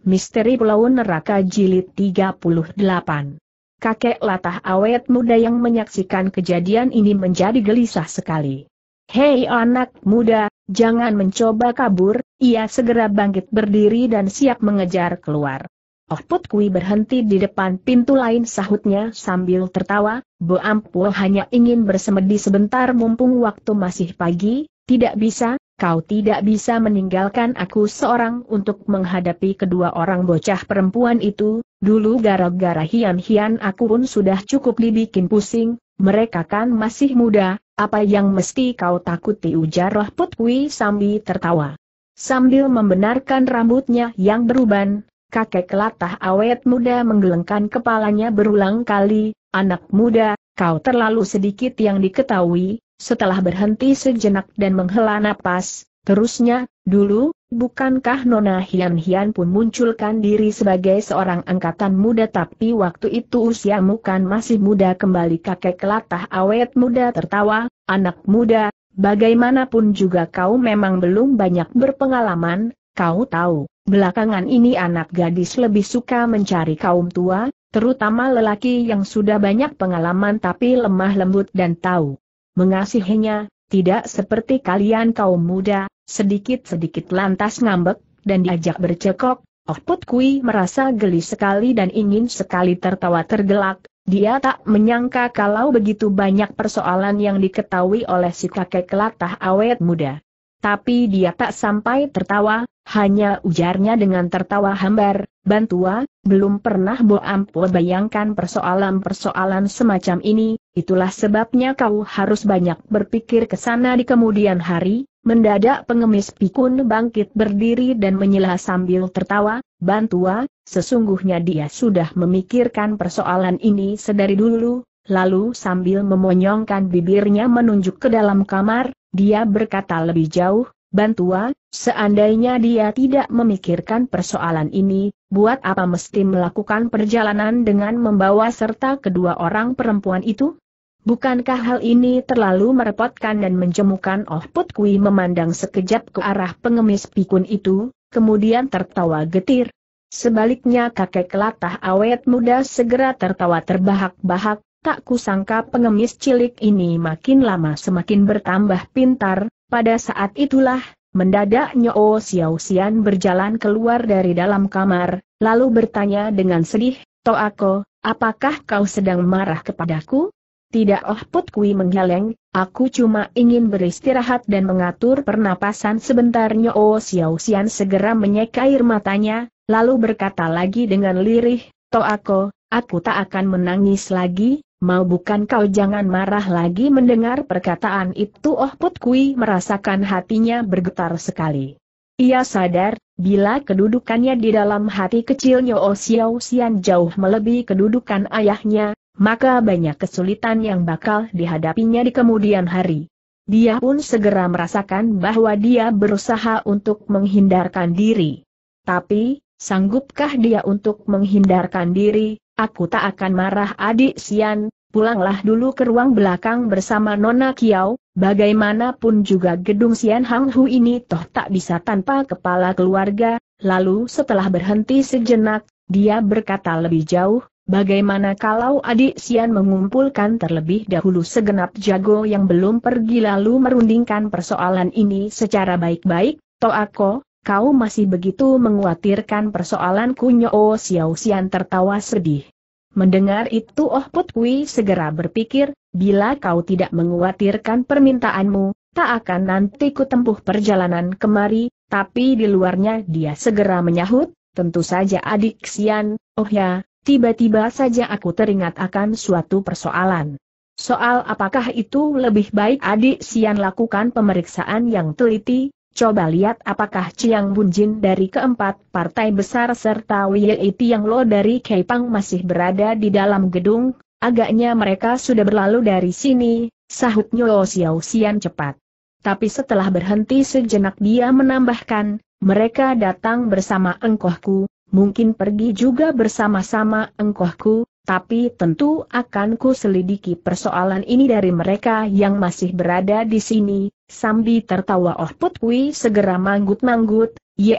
Misteri Pulau Neraka Jilid 38 Kakek latah awet muda yang menyaksikan kejadian ini menjadi gelisah sekali. Hei anak muda, jangan mencoba kabur, ia segera bangkit berdiri dan siap mengejar keluar. Oh Put Kui berhenti di depan pintu lain sahutnya sambil tertawa, Bu Ampul hanya ingin bersemedi sebentar mumpung waktu masih pagi, tidak bisa, kau tidak bisa meninggalkan aku seorang untuk menghadapi kedua orang bocah perempuan itu, dulu gara-gara hian-hian aku pun sudah cukup dibikin pusing, mereka kan masih muda, apa yang mesti kau takuti ujar Roh Putwi sambil tertawa. Sambil membenarkan rambutnya yang beruban, kakek kelatah awet muda menggelengkan kepalanya berulang kali, anak muda, kau terlalu sedikit yang diketahui, setelah berhenti sejenak dan menghela napas, terusnya, dulu, bukankah Nona Hian-Hian pun munculkan diri sebagai seorang angkatan muda tapi waktu itu usiamu kan masih muda kembali kakek kelatah awet muda tertawa, anak muda, bagaimanapun juga kau memang belum banyak berpengalaman, kau tahu, belakangan ini anak gadis lebih suka mencari kaum tua, terutama lelaki yang sudah banyak pengalaman tapi lemah lembut dan tahu mengasihinya, tidak seperti kalian kaum muda, sedikit-sedikit lantas ngambek, dan diajak bercekok, Oh Put Kui merasa geli sekali dan ingin sekali tertawa tergelak, dia tak menyangka kalau begitu banyak persoalan yang diketahui oleh si kakek kelatah awet muda. Tapi dia tak sampai tertawa, hanya ujarnya dengan tertawa hambar, Bantua, belum pernah Bo Ampo bayangkan persoalan-persoalan semacam ini, Itulah sebabnya kau harus banyak berpikir ke sana di kemudian hari, mendadak pengemis pikun bangkit berdiri dan menyela sambil tertawa, Bantua, sesungguhnya dia sudah memikirkan persoalan ini sedari dulu, lalu sambil memonyongkan bibirnya menunjuk ke dalam kamar, dia berkata lebih jauh, bantuan, seandainya dia tidak memikirkan persoalan ini, buat apa mesti melakukan perjalanan dengan membawa serta kedua orang perempuan itu? Bukankah hal ini terlalu merepotkan dan menjemukan Oh Put memandang sekejap ke arah pengemis pikun itu, kemudian tertawa getir. Sebaliknya kakek latah awet muda segera tertawa terbahak-bahak, tak kusangka pengemis cilik ini makin lama semakin bertambah pintar, pada saat itulah, mendadak Nyo Xiao Xian berjalan keluar dari dalam kamar, lalu bertanya dengan sedih, Toako, apakah kau sedang marah kepadaku? Tidak Oh Put Kui menggeleng, aku cuma ingin beristirahat dan mengatur pernapasan sebentar Nyo Xiao Xian segera menyek air matanya, lalu berkata lagi dengan lirih, Toako, aku tak akan menangis lagi, Mau bukan kau jangan marah lagi mendengar perkataan itu Oh Put Kui merasakan hatinya bergetar sekali. Ia sadar, bila kedudukannya di dalam hati kecilnya Oh Xiao Xian jauh melebihi kedudukan ayahnya, maka banyak kesulitan yang bakal dihadapinya di kemudian hari. Dia pun segera merasakan bahwa dia berusaha untuk menghindarkan diri. Tapi, sanggupkah dia untuk menghindarkan diri, Aku tak akan marah adik Sian, pulanglah dulu ke ruang belakang bersama Nona Kiao, bagaimanapun juga gedung Sian Hang Hu ini toh tak bisa tanpa kepala keluarga, lalu setelah berhenti sejenak, dia berkata lebih jauh, Bagaimana kalau adik Sian mengumpulkan terlebih dahulu segenap jago yang belum pergi lalu merundingkan persoalan ini secara baik-baik, toh aku? Kau masih begitu menguatirkan persoalan persoalanku Oh Xiao Xian tertawa sedih. Mendengar itu Oh Put Kui segera berpikir, bila kau tidak menguatirkan permintaanmu, tak akan nanti ku perjalanan kemari, tapi di luarnya dia segera menyahut, tentu saja adik Xian, oh ya, tiba-tiba saja aku teringat akan suatu persoalan. Soal apakah itu lebih baik adik Xian lakukan pemeriksaan yang teliti, Coba lihat apakah Chiang Bunjin dari keempat partai besar serta Wei Lo dari Kepang masih berada di dalam gedung, agaknya mereka sudah berlalu dari sini, sahut Nyo Xiao Xian cepat. Tapi setelah berhenti sejenak dia menambahkan, mereka datang bersama engkohku, mungkin pergi juga bersama-sama engkohku, tapi tentu akan ku selidiki persoalan ini dari mereka yang masih berada di sini. Sambi tertawa Oh putwi, segera manggut-manggut, ya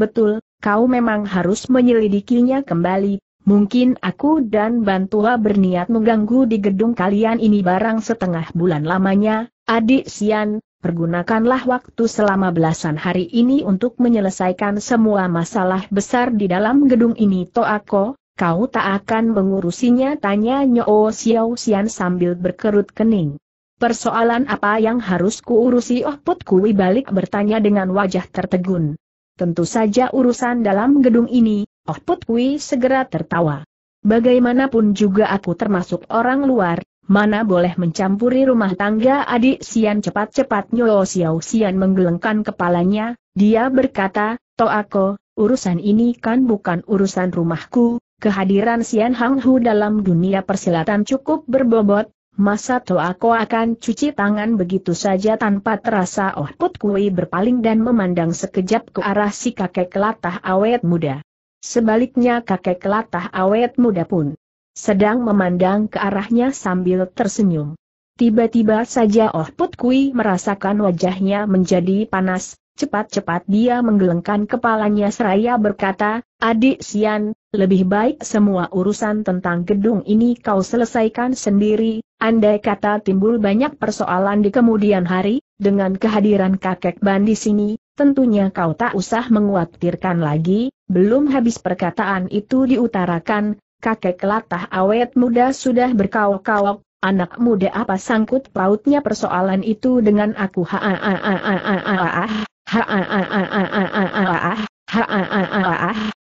betul, kau memang harus menyelidikinya kembali. Mungkin aku dan Bantua berniat mengganggu di gedung kalian ini barang setengah bulan lamanya, adik Sian, pergunakanlah waktu selama belasan hari ini untuk menyelesaikan semua masalah besar di dalam gedung ini Toako, Kau tak akan mengurusinya tanya Nyo Xiao Xian sambil berkerut kening. Persoalan apa yang harus kuurusi Oh Put Kui balik bertanya dengan wajah tertegun. Tentu saja urusan dalam gedung ini, Oh Put Kui segera tertawa. Bagaimanapun juga aku termasuk orang luar, mana boleh mencampuri rumah tangga adik Sian cepat-cepat Nyo Xiao Sian menggelengkan kepalanya, dia berkata, aku, urusan ini kan bukan urusan rumahku, Kehadiran Sian Hang Hu dalam dunia persilatan cukup berbobot, masa to aku akan cuci tangan begitu saja tanpa terasa Oh Put Kui berpaling dan memandang sekejap ke arah si kakek kelatah awet muda. Sebaliknya kakek kelatah awet muda pun sedang memandang ke arahnya sambil tersenyum. Tiba-tiba saja Oh Put Kui merasakan wajahnya menjadi panas, Cepat-cepat dia menggelengkan kepalanya seraya berkata, Adik Sian, lebih baik semua urusan tentang gedung ini kau selesaikan sendiri, andai kata timbul banyak persoalan di kemudian hari, dengan kehadiran kakek Ban di sini, tentunya kau tak usah menguatirkan lagi, belum habis perkataan itu diutarakan, kakek latah awet muda sudah berkawok-kawok, anak muda apa sangkut pautnya persoalan itu dengan aku ha ha ha ha ha ha ha ha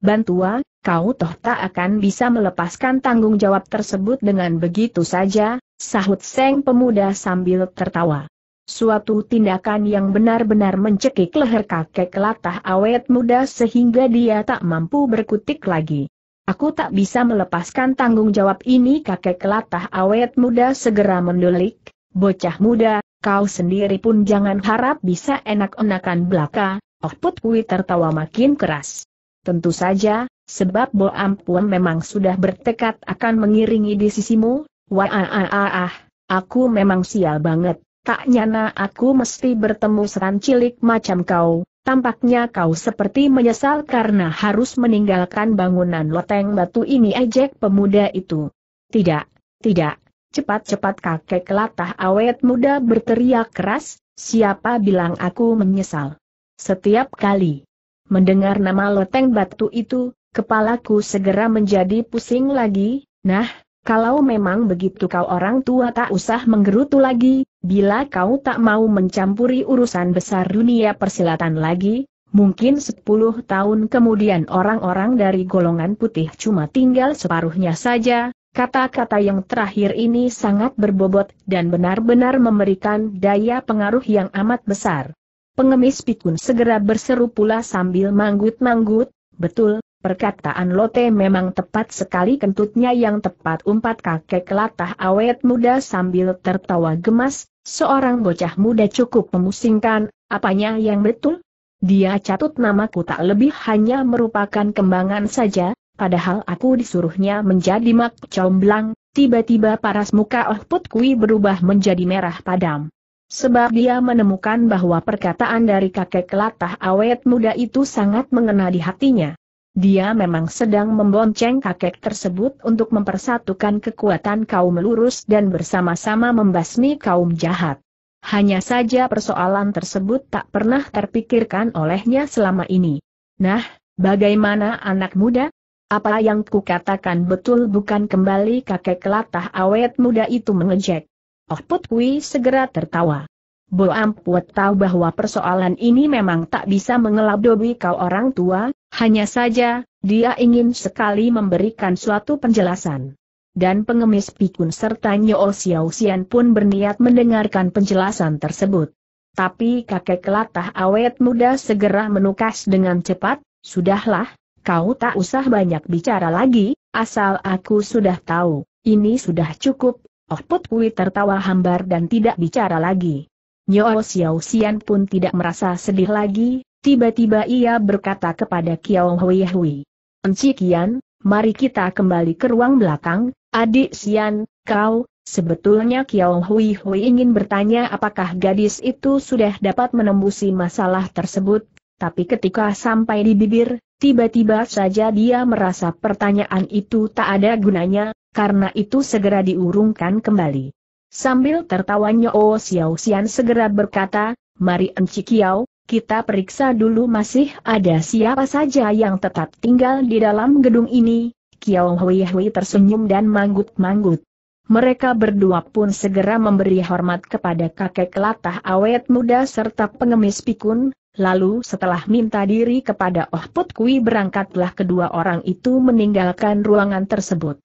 Bantua, kau toh tak akan bisa melepaskan tanggung jawab tersebut dengan begitu saja, sahut Seng pemuda sambil tertawa. Suatu tindakan yang benar-benar mencekik leher kakek latah awet muda sehingga dia tak mampu berkutik lagi. Aku tak bisa melepaskan tanggung jawab ini kakek latah awet muda segera mendulik, bocah muda, kau sendiri pun jangan harap bisa enak-enakan belaka, Oh Put Kui tertawa makin keras. Tentu saja, sebab Bo Ampun memang sudah bertekad akan mengiringi di sisimu, wah ah, ah, ah, aku memang sial banget, tak nyana aku mesti bertemu seran cilik macam kau, tampaknya kau seperti menyesal karena harus meninggalkan bangunan loteng batu ini ejek pemuda itu. Tidak, tidak, Cepat-cepat kakek latah awet muda berteriak keras, siapa bilang aku menyesal? Setiap kali mendengar nama loteng batu itu, kepalaku segera menjadi pusing lagi, nah, kalau memang begitu kau orang tua tak usah menggerutu lagi, bila kau tak mau mencampuri urusan besar dunia persilatan lagi, mungkin 10 tahun kemudian orang-orang dari golongan putih cuma tinggal separuhnya saja, Kata-kata yang terakhir ini sangat berbobot dan benar-benar memberikan daya pengaruh yang amat besar. Pengemis pikun segera berseru pula sambil manggut-manggut, betul, perkataan Lote memang tepat sekali kentutnya yang tepat umpat kakek latah awet muda sambil tertawa gemas, seorang bocah muda cukup memusingkan, apanya yang betul? Dia catut namaku tak lebih hanya merupakan kembangan saja, Padahal aku disuruhnya menjadi mak comblang, tiba-tiba paras muka Oh Put Kui berubah menjadi merah padam. Sebab dia menemukan bahwa perkataan dari kakek kelatah awet muda itu sangat mengena di hatinya. Dia memang sedang membonceng kakek tersebut untuk mempersatukan kekuatan kaum lurus dan bersama-sama membasmi kaum jahat. Hanya saja persoalan tersebut tak pernah terpikirkan olehnya selama ini. Nah, bagaimana anak muda? Apa yang kukatakan betul bukan kembali kakek kelatah awet muda itu mengejek. Oh Put segera tertawa. Bo Ampuat tahu bahwa persoalan ini memang tak bisa mengelabui kau orang tua, hanya saja, dia ingin sekali memberikan suatu penjelasan. Dan pengemis pikun serta Nyo Xiao Xian pun berniat mendengarkan penjelasan tersebut. Tapi kakek kelatah awet muda segera menukas dengan cepat, Sudahlah, kau tak usah banyak bicara lagi, asal aku sudah tahu, ini sudah cukup. Oh Put tertawa hambar dan tidak bicara lagi. Nyo Xiao Xian pun tidak merasa sedih lagi, tiba-tiba ia berkata kepada Kiao Hui Hui. Enci Kian, mari kita kembali ke ruang belakang, adik Xian, kau, sebetulnya Kiao Hui Hui ingin bertanya apakah gadis itu sudah dapat menembusi masalah tersebut, tapi ketika sampai di bibir, tiba-tiba saja dia merasa pertanyaan itu tak ada gunanya, karena itu segera diurungkan kembali. Sambil tertawanya O Xiao Xian segera berkata, Mari Enci Kiao, kita periksa dulu masih ada siapa saja yang tetap tinggal di dalam gedung ini, Kiao Hui Hui tersenyum dan manggut-manggut. Mereka berdua pun segera memberi hormat kepada kakek latah awet muda serta pengemis pikun, Lalu setelah minta diri kepada Oh Put Kui berangkatlah kedua orang itu meninggalkan ruangan tersebut.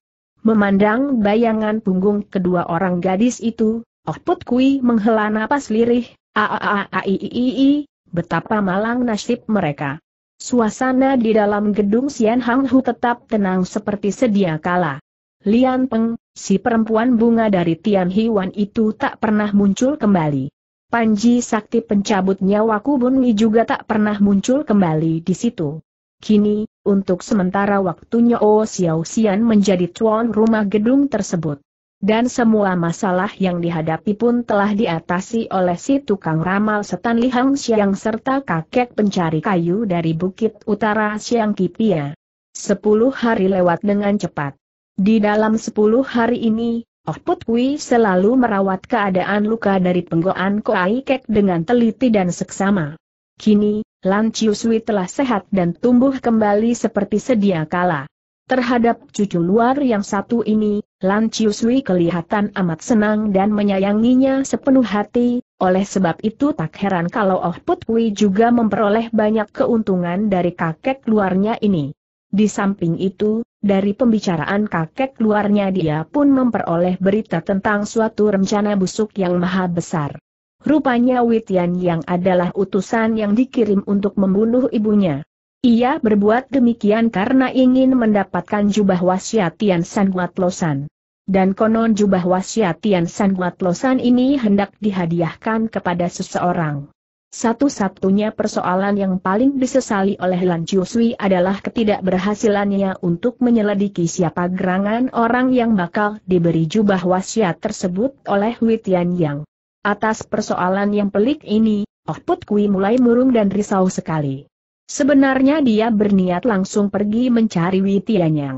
Memandang bayangan punggung kedua orang gadis itu, Oh Put Kui menghela napas lirih, aaaaiiii, betapa malang nasib mereka. Suasana di dalam gedung Sian Hang Hu tetap tenang seperti sedia kala. Lian Peng, si perempuan bunga dari Tian Hiwan itu tak pernah muncul kembali. Panji Sakti pencabut nyawa Kubunwi juga tak pernah muncul kembali di situ. Kini, untuk sementara waktunya O Xiao Xian menjadi tuan rumah gedung tersebut. Dan semua masalah yang dihadapi pun telah diatasi oleh si tukang ramal setan Hang Xiang serta kakek pencari kayu dari Bukit Utara Xiang Kipia. Sepuluh hari lewat dengan cepat. Di dalam sepuluh hari ini, Oh Put selalu merawat keadaan luka dari penggoan Koai Kek dengan teliti dan seksama. Kini, Lan Chiu Sui telah sehat dan tumbuh kembali seperti sedia kala. Terhadap cucu luar yang satu ini, Lan Chiu Sui kelihatan amat senang dan menyayanginya sepenuh hati, oleh sebab itu tak heran kalau Oh Put juga memperoleh banyak keuntungan dari kakek luarnya ini. Di samping itu, dari pembicaraan kakek luarnya dia pun memperoleh berita tentang suatu rencana busuk yang maha besar. Rupanya Witian yang adalah utusan yang dikirim untuk membunuh ibunya. Ia berbuat demikian karena ingin mendapatkan jubah wasiat Tian San Losan. Dan konon jubah wasiat Tian San Losan ini hendak dihadiahkan kepada seseorang. Satu-satunya persoalan yang paling disesali oleh Lan Sui adalah ketidakberhasilannya untuk menyelidiki siapa gerangan orang yang bakal diberi jubah wasiat tersebut oleh Witian Yang. Atas persoalan yang pelik ini, Oh Put Kui mulai murung dan risau sekali. Sebenarnya dia berniat langsung pergi mencari Witian Yang.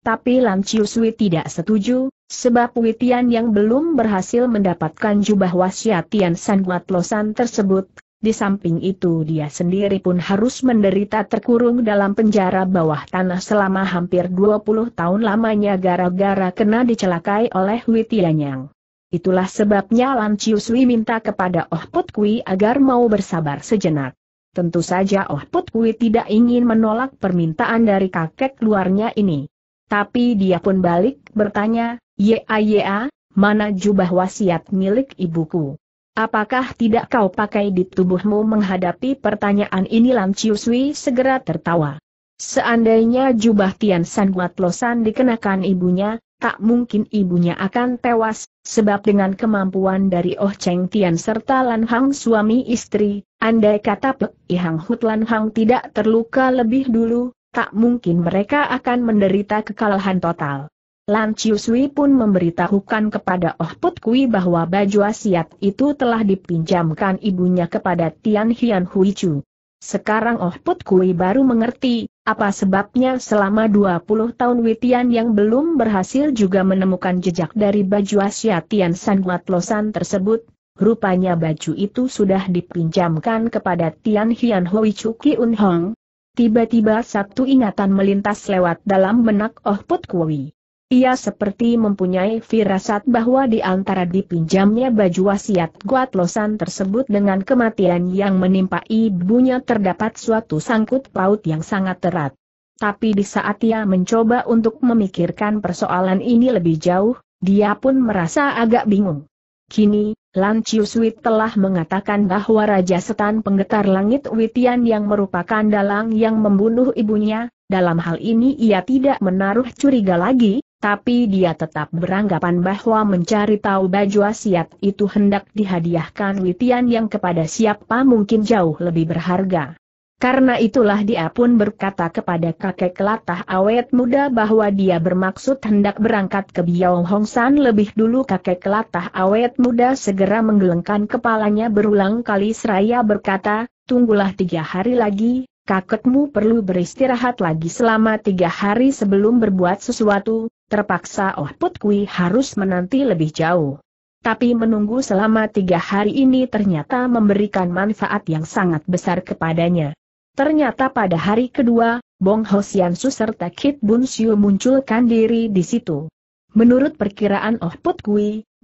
Tapi Lan Sui tidak setuju, Sebab Witian yang belum berhasil mendapatkan jubah wasiat Tian San Guat Losan tersebut, di samping itu dia sendiri pun harus menderita terkurung dalam penjara bawah tanah selama hampir 20 tahun lamanya gara-gara kena dicelakai oleh Witianyang. Itulah sebabnya Lan Chiusui minta kepada Oh Put Kui agar mau bersabar sejenak. Tentu saja Oh Put Kui tidak ingin menolak permintaan dari kakek luarnya ini. Tapi dia pun balik bertanya, Ya ya, mana jubah wasiat milik ibuku? Apakah tidak kau pakai di tubuhmu menghadapi pertanyaan ini Lam Chiu Sui segera tertawa. Seandainya jubah Tian San Guat Losan dikenakan ibunya, tak mungkin ibunya akan tewas, sebab dengan kemampuan dari Oh Cheng Tian serta Lan Hang suami istri, andai kata Pek Ihang Hut Lan Hang tidak terluka lebih dulu, tak mungkin mereka akan menderita kekalahan total. Lan Chiu Sui pun memberitahukan kepada Oh Put Kui bahwa baju wasiat itu telah dipinjamkan ibunya kepada Tian Hian Hui Chu. Sekarang Oh Put Kui baru mengerti, apa sebabnya selama 20 tahun Witian yang belum berhasil juga menemukan jejak dari baju wasiat Tian San Guat Losan tersebut, rupanya baju itu sudah dipinjamkan kepada Tian Hian Hui Chu Ki Un Hong. Tiba-tiba satu ingatan melintas lewat dalam benak Oh Put Kui. Ia seperti mempunyai firasat bahwa di antara dipinjamnya baju wasiat Losan tersebut dengan kematian yang menimpa ibunya terdapat suatu sangkut paut yang sangat erat. Tapi di saat ia mencoba untuk memikirkan persoalan ini lebih jauh, dia pun merasa agak bingung. Kini, Lan Chiuswit telah mengatakan bahwa Raja Setan Penggetar Langit Witian yang merupakan dalang yang membunuh ibunya, dalam hal ini ia tidak menaruh curiga lagi, tapi dia tetap beranggapan bahwa mencari tahu baju asiat itu hendak dihadiahkan Witian yang kepada siapa mungkin jauh lebih berharga. Karena itulah dia pun berkata kepada kakek latah awet muda bahwa dia bermaksud hendak berangkat ke Biao San lebih dulu kakek latah awet muda segera menggelengkan kepalanya berulang kali seraya berkata, tunggulah tiga hari lagi, kakekmu perlu beristirahat lagi selama tiga hari sebelum berbuat sesuatu, terpaksa Oh Put harus menanti lebih jauh. Tapi menunggu selama tiga hari ini ternyata memberikan manfaat yang sangat besar kepadanya. Ternyata pada hari kedua, Bong Hosiansu serta Kit Bun Siu munculkan diri di situ. Menurut perkiraan Oh Put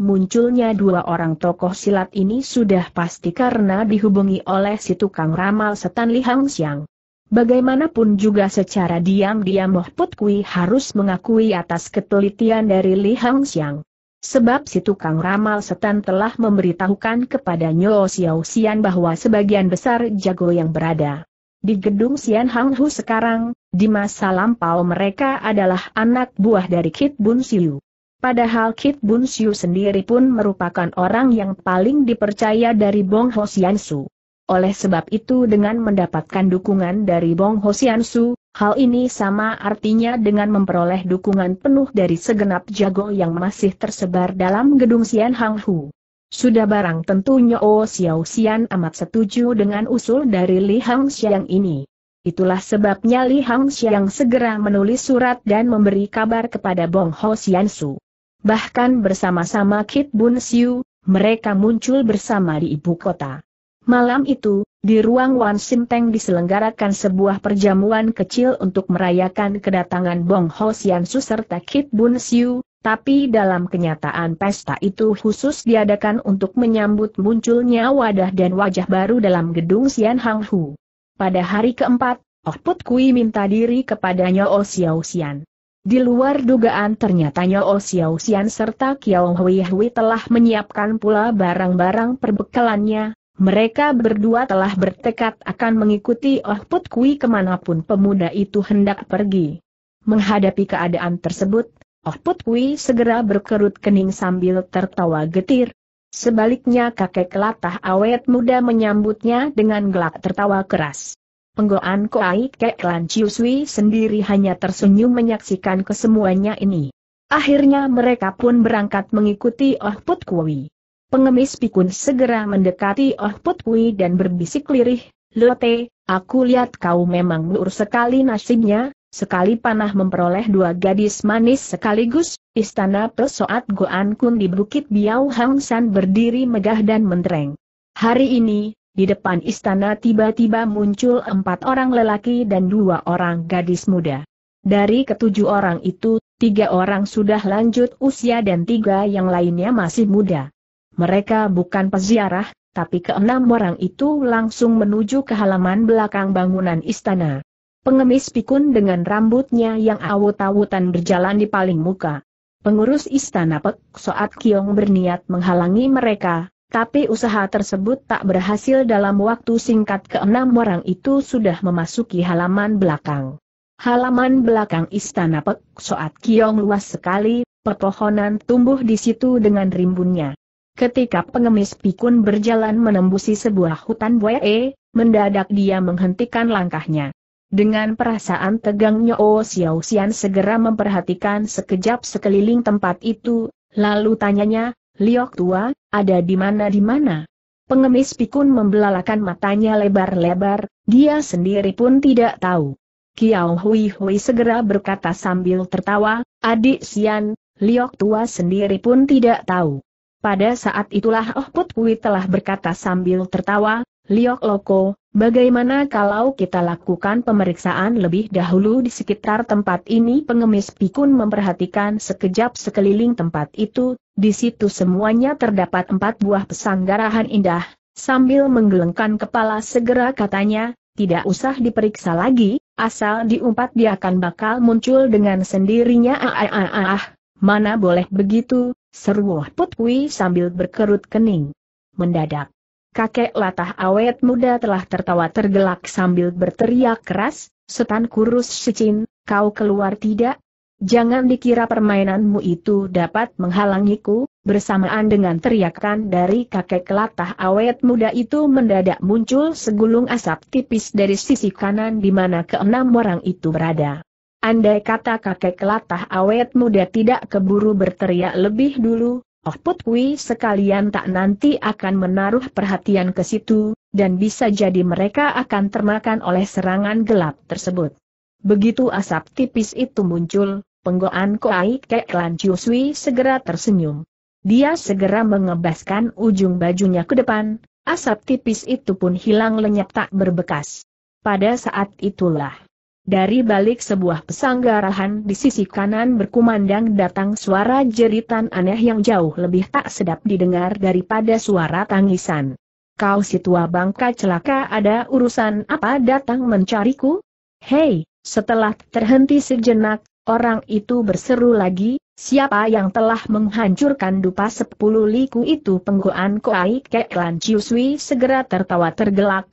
Munculnya dua orang tokoh silat ini sudah pasti karena dihubungi oleh si tukang ramal setan Li Hang Xiang. Bagaimanapun juga secara diam-diam Moh Put Kui harus mengakui atas ketelitian dari Li Hang Xiang. Sebab si tukang ramal setan telah memberitahukan kepada Nyo Xiao Xian bahwa sebagian besar jago yang berada di gedung Xian Hang Hu sekarang, di masa lampau mereka adalah anak buah dari Kit Bun Siu. Padahal Kit Bun Siu sendiri pun merupakan orang yang paling dipercaya dari Bong Sian Su. Oleh sebab itu dengan mendapatkan dukungan dari Bong Sian Su, hal ini sama artinya dengan memperoleh dukungan penuh dari segenap jago yang masih tersebar dalam gedung Sian Hang Hu. Sudah barang tentunya Oh Xiao Xian amat setuju dengan usul dari Li Hang Xiang ini. Itulah sebabnya Li Hang Xiang segera menulis surat dan memberi kabar kepada Bong Ho Xian Su bahkan bersama-sama Kit Bun Siu, mereka muncul bersama di ibu kota. Malam itu, di ruang Wan Sim Teng diselenggarakan sebuah perjamuan kecil untuk merayakan kedatangan Bong Ho Sian Su serta Kit Bun Siu, tapi dalam kenyataan pesta itu khusus diadakan untuk menyambut munculnya wadah dan wajah baru dalam gedung Sian Hang Hu. Pada hari keempat, Oh Put Kui minta diri kepadanya Oh Xiao Xian. Di luar dugaan ternyata O Xiao Xian serta Kiao Hui Hui telah menyiapkan pula barang-barang perbekalannya, mereka berdua telah bertekad akan mengikuti Oh Put Kui kemanapun pemuda itu hendak pergi. Menghadapi keadaan tersebut, Oh Put Kui segera berkerut kening sambil tertawa getir. Sebaliknya kakek latah awet muda menyambutnya dengan gelak tertawa keras. Penggoan Koai Kek Lan sendiri hanya tersenyum menyaksikan kesemuanya ini. Akhirnya mereka pun berangkat mengikuti Oh Put Kui. Pengemis pikun segera mendekati Oh Put Kui dan berbisik lirih, Lote, aku lihat kau memang luar sekali nasibnya, sekali panah memperoleh dua gadis manis sekaligus, istana pesoat Goan Kun di Bukit Biau Hang San berdiri megah dan mentereng. Hari ini, di depan istana tiba-tiba muncul empat orang lelaki dan dua orang gadis muda. Dari ketujuh orang itu, tiga orang sudah lanjut usia dan tiga yang lainnya masih muda. Mereka bukan peziarah, tapi keenam orang itu langsung menuju ke halaman belakang bangunan istana. Pengemis pikun dengan rambutnya yang awut-awutan berjalan di paling muka. Pengurus istana Pek Soat Kiong berniat menghalangi mereka, tapi usaha tersebut tak berhasil dalam waktu singkat keenam orang itu sudah memasuki halaman belakang. Halaman belakang istana Pek Soat Kiong luas sekali, pepohonan tumbuh di situ dengan rimbunnya. Ketika pengemis pikun berjalan menembusi sebuah hutan buaya, mendadak dia menghentikan langkahnya. Dengan perasaan tegangnya, Nyo Xiao Xian segera memperhatikan sekejap sekeliling tempat itu, lalu tanyanya, Liok tua, ada di mana-di mana. Pengemis pikun membelalakan matanya lebar-lebar, dia sendiri pun tidak tahu. Kiao Hui Hui segera berkata sambil tertawa, adik Sian, Liok tua sendiri pun tidak tahu. Pada saat itulah Oh Put Kui telah berkata sambil tertawa, Liok Loko, bagaimana kalau kita lakukan pemeriksaan lebih dahulu di sekitar tempat ini pengemis pikun memperhatikan sekejap sekeliling tempat itu, di situ semuanya terdapat empat buah pesanggarahan indah, sambil menggelengkan kepala segera katanya, tidak usah diperiksa lagi, asal diumpat dia akan bakal muncul dengan sendirinya ah ah ah ah, ah. mana boleh begitu, seru Put sambil berkerut kening. Mendadak. Kakek latah awet muda telah tertawa tergelak sambil berteriak keras, setan kurus secin, kau keluar tidak, Jangan dikira permainanmu itu dapat menghalangiku, bersamaan dengan teriakan dari kakek kelatah awet muda itu mendadak muncul segulung asap tipis dari sisi kanan di mana keenam orang itu berada. Andai kata kakek kelatah awet muda tidak keburu berteriak lebih dulu, Oh Putwi sekalian tak nanti akan menaruh perhatian ke situ, dan bisa jadi mereka akan termakan oleh serangan gelap tersebut. Begitu asap tipis itu muncul, penggoan Koai Kek Lan Chiu Sui segera tersenyum. Dia segera mengebaskan ujung bajunya ke depan, asap tipis itu pun hilang lenyap tak berbekas. Pada saat itulah, dari balik sebuah pesanggarahan di sisi kanan berkumandang datang suara jeritan aneh yang jauh lebih tak sedap didengar daripada suara tangisan. Kau si tua bangka celaka ada urusan apa datang mencariku? Hei, setelah terhenti sejenak, Orang itu berseru lagi, siapa yang telah menghancurkan dupa sepuluh liku itu penggoan Koai Kek Lan Chiusui segera tertawa tergelak,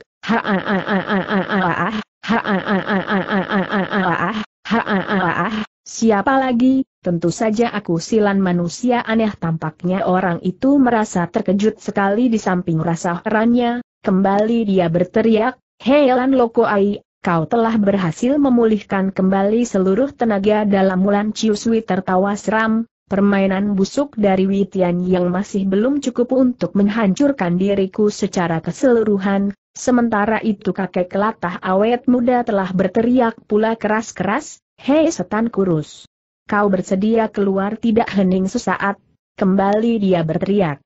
Siapa lagi? Tentu saja aku silan manusia aneh tampaknya orang itu merasa terkejut sekali di samping rasa herannya, kembali dia berteriak, Hei Lan Loko Ai, kau telah berhasil memulihkan kembali seluruh tenaga dalam Mulan Ciuswi tertawa seram, permainan busuk dari Witian yang masih belum cukup untuk menghancurkan diriku secara keseluruhan, sementara itu kakek kelatah awet muda telah berteriak pula keras-keras, Hei setan kurus! Kau bersedia keluar tidak hening sesaat, kembali dia berteriak.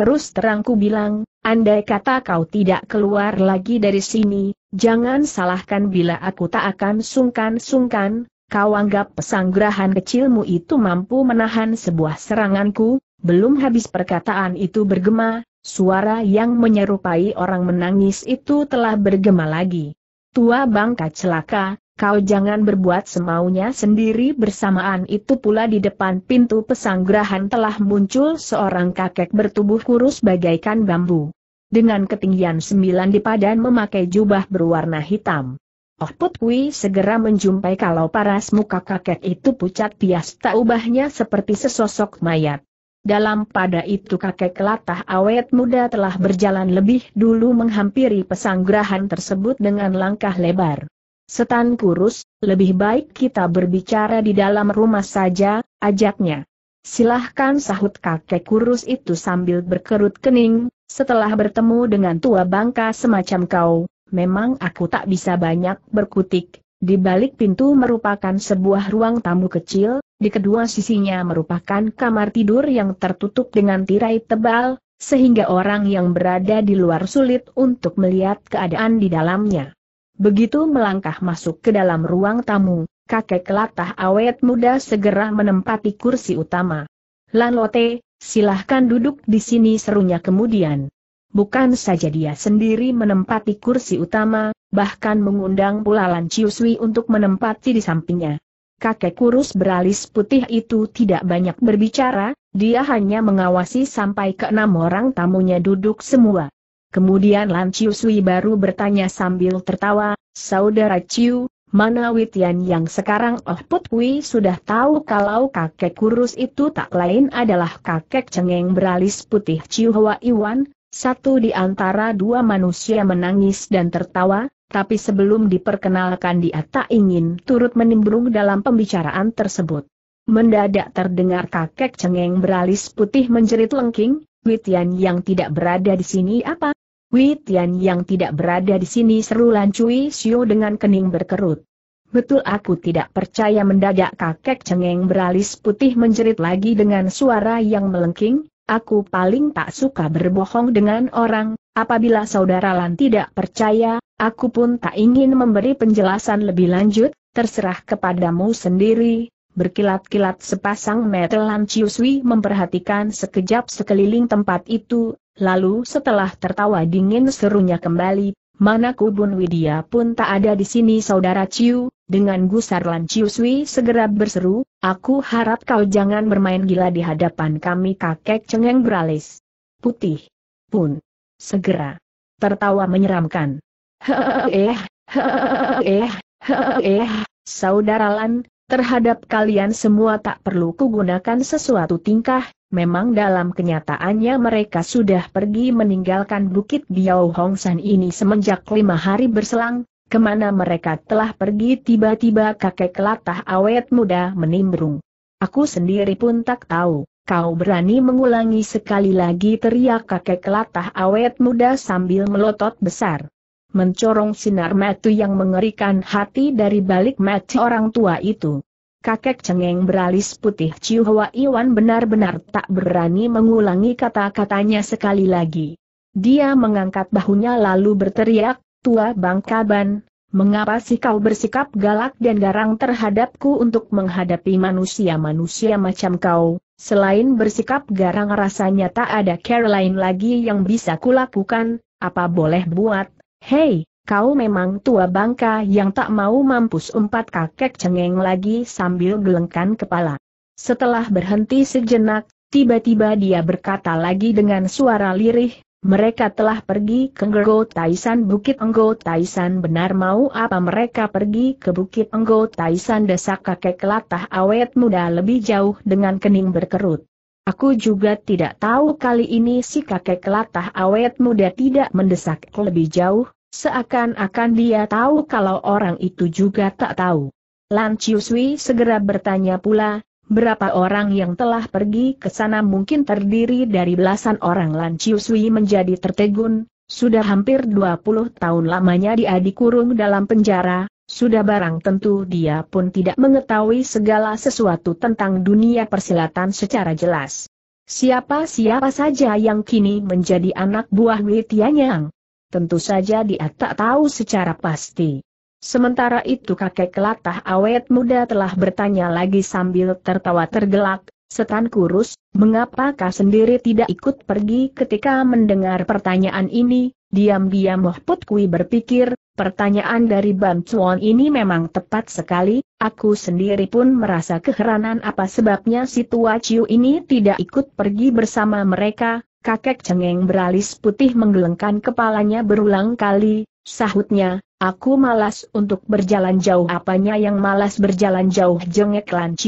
Terus terangku bilang, andai kata kau tidak keluar lagi dari sini, jangan salahkan bila aku tak akan sungkan-sungkan, kau anggap pesanggerahan kecilmu itu mampu menahan sebuah seranganku, belum habis perkataan itu bergema, suara yang menyerupai orang menangis itu telah bergema lagi. Tua bangka celaka, Kau jangan berbuat semaunya sendiri bersamaan itu pula di depan pintu pesanggrahan telah muncul seorang kakek bertubuh kurus bagaikan bambu. Dengan ketinggian sembilan dipadan memakai jubah berwarna hitam. Oh Put segera menjumpai kalau paras muka kakek itu pucat pias tak ubahnya seperti sesosok mayat. Dalam pada itu kakek latah awet muda telah berjalan lebih dulu menghampiri pesanggrahan tersebut dengan langkah lebar. Setan kurus, lebih baik kita berbicara di dalam rumah saja, ajaknya. Silahkan sahut kakek kurus itu sambil berkerut kening, setelah bertemu dengan tua bangka semacam kau, memang aku tak bisa banyak berkutik, di balik pintu merupakan sebuah ruang tamu kecil, di kedua sisinya merupakan kamar tidur yang tertutup dengan tirai tebal, sehingga orang yang berada di luar sulit untuk melihat keadaan di dalamnya. Begitu melangkah masuk ke dalam ruang tamu, kakek latah awet muda segera menempati kursi utama. Lan Lote, silahkan duduk di sini serunya kemudian. Bukan saja dia sendiri menempati kursi utama, bahkan mengundang pula Lan Ciuswi untuk menempati di sampingnya. Kakek kurus beralis putih itu tidak banyak berbicara, dia hanya mengawasi sampai keenam orang tamunya duduk semua. Kemudian Lan Chiu Sui baru bertanya sambil tertawa, Saudara Chiu, mana Witian yang sekarang Oh Put Kui sudah tahu kalau kakek kurus itu tak lain adalah kakek cengeng beralis putih Chiu Hwa Iwan, satu di antara dua manusia menangis dan tertawa, tapi sebelum diperkenalkan dia tak ingin turut menimbrung dalam pembicaraan tersebut. Mendadak terdengar kakek cengeng beralis putih menjerit lengking, Witian yang tidak berada di sini apa? Wei Tian yang tidak berada di sini seru Lan Cui dengan kening berkerut. Betul aku tidak percaya mendadak kakek cengeng beralis putih menjerit lagi dengan suara yang melengking, aku paling tak suka berbohong dengan orang, apabila saudara Lan tidak percaya, aku pun tak ingin memberi penjelasan lebih lanjut, terserah kepadamu sendiri. Berkilat-kilat sepasang metelan Ciuswi memperhatikan sekejap sekeliling tempat itu, Lalu setelah tertawa dingin serunya kembali, mana kubun Widya pun tak ada di sini saudara Ciu, dengan gusar Lan Ciu Sui segera berseru, aku harap kau jangan bermain gila di hadapan kami kakek cengeng beralis. Putih. Pun. Segera. Tertawa menyeramkan. Eh saudara Lan, terhadap kalian semua tak perlu kugunakan sesuatu tingkah, Memang dalam kenyataannya mereka sudah pergi meninggalkan Bukit Biao San ini semenjak lima hari berselang, kemana mereka telah pergi tiba-tiba kakek latah awet muda menimbrung. Aku sendiri pun tak tahu, kau berani mengulangi sekali lagi teriak kakek latah awet muda sambil melotot besar. Mencorong sinar mata yang mengerikan hati dari balik mata orang tua itu kakek cengeng beralis putih Ciu Hwa Iwan benar-benar tak berani mengulangi kata-katanya sekali lagi. Dia mengangkat bahunya lalu berteriak, Tua Bangkaban, mengapa sih kau bersikap galak dan garang terhadapku untuk menghadapi manusia-manusia macam kau? Selain bersikap garang rasanya tak ada care lain lagi yang bisa kulakukan, apa boleh buat, hei, kau memang tua bangka yang tak mau mampus empat kakek cengeng lagi sambil gelengkan kepala. Setelah berhenti sejenak, tiba-tiba dia berkata lagi dengan suara lirih, mereka telah pergi ke Nggo Taisan Bukit Enggo Taisan benar mau apa mereka pergi ke Bukit Enggo Taisan desa kakek latah awet muda lebih jauh dengan kening berkerut. Aku juga tidak tahu kali ini si kakek latah awet muda tidak mendesak lebih jauh, Seakan-akan dia tahu kalau orang itu juga tak tahu. Lan Chiusui segera bertanya pula, berapa orang yang telah pergi ke sana mungkin terdiri dari belasan orang Lan Chiusui menjadi tertegun, sudah hampir 20 tahun lamanya dia dikurung dalam penjara, sudah barang tentu dia pun tidak mengetahui segala sesuatu tentang dunia persilatan secara jelas. Siapa-siapa saja yang kini menjadi anak buah Wei Tianyang? tentu saja dia tak tahu secara pasti. Sementara itu kakek kelatah awet muda telah bertanya lagi sambil tertawa tergelak, Setan kurus, mengapakah sendiri tidak ikut pergi ketika mendengar pertanyaan ini? Diam-diam Mohput Kui berpikir, pertanyaan dari Bam Chuan ini memang tepat sekali, aku sendiri pun merasa keheranan apa sebabnya si Tua Chiu ini tidak ikut pergi bersama mereka, kakek cengeng beralis putih menggelengkan kepalanya berulang kali, sahutnya, aku malas untuk berjalan jauh apanya yang malas berjalan jauh jengek Lan